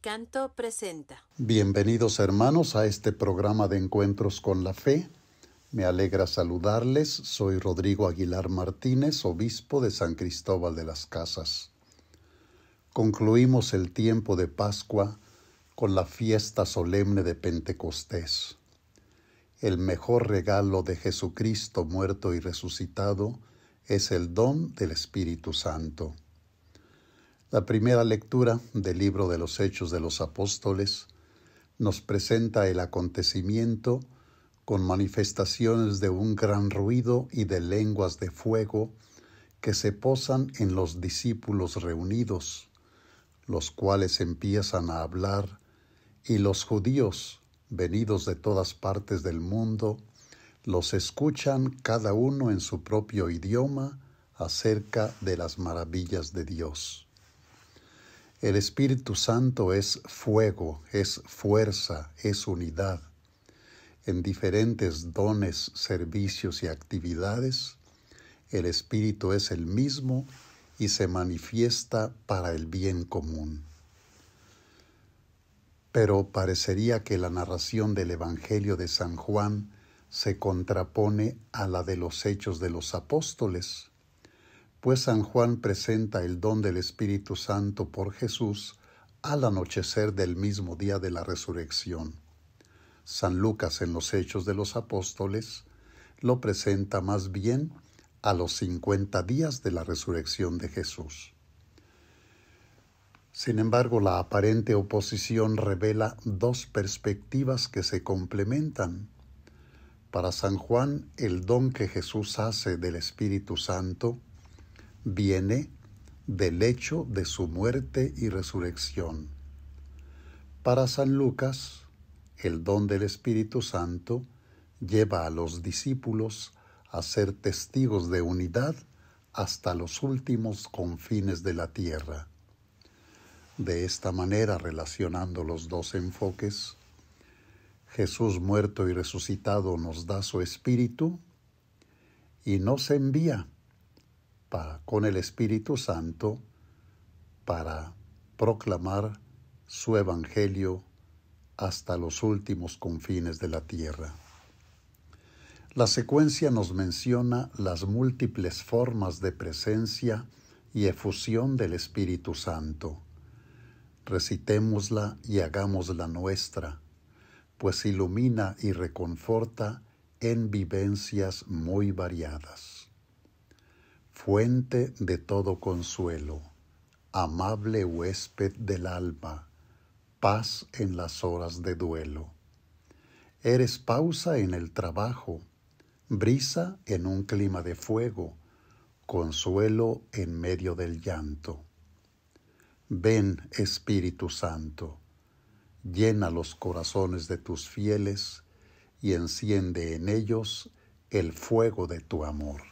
Canto presenta. Bienvenidos hermanos a este programa de encuentros con la fe. Me alegra saludarles. Soy Rodrigo Aguilar Martínez, obispo de San Cristóbal de las Casas. Concluimos el tiempo de Pascua con la fiesta solemne de Pentecostés. El mejor regalo de Jesucristo muerto y resucitado es el don del Espíritu Santo. La primera lectura del libro de los Hechos de los Apóstoles nos presenta el acontecimiento con manifestaciones de un gran ruido y de lenguas de fuego que se posan en los discípulos reunidos, los cuales empiezan a hablar, y los judíos, venidos de todas partes del mundo, los escuchan cada uno en su propio idioma acerca de las maravillas de Dios. El Espíritu Santo es fuego, es fuerza, es unidad. En diferentes dones, servicios y actividades, el Espíritu es el mismo y se manifiesta para el bien común. Pero parecería que la narración del Evangelio de San Juan se contrapone a la de los hechos de los apóstoles, pues San Juan presenta el don del Espíritu Santo por Jesús al anochecer del mismo día de la resurrección. San Lucas en los Hechos de los Apóstoles lo presenta más bien a los 50 días de la resurrección de Jesús. Sin embargo, la aparente oposición revela dos perspectivas que se complementan. Para San Juan, el don que Jesús hace del Espíritu Santo viene del hecho de su muerte y resurrección. Para San Lucas, el don del Espíritu Santo lleva a los discípulos a ser testigos de unidad hasta los últimos confines de la tierra. De esta manera, relacionando los dos enfoques, Jesús muerto y resucitado nos da su Espíritu y nos envía con el Espíritu Santo para proclamar su Evangelio hasta los últimos confines de la tierra. La secuencia nos menciona las múltiples formas de presencia y efusión del Espíritu Santo. Recitémosla y hagámosla nuestra, pues ilumina y reconforta en vivencias muy variadas fuente de todo consuelo, amable huésped del alma, paz en las horas de duelo. Eres pausa en el trabajo, brisa en un clima de fuego, consuelo en medio del llanto. Ven, Espíritu Santo, llena los corazones de tus fieles y enciende en ellos el fuego de tu amor.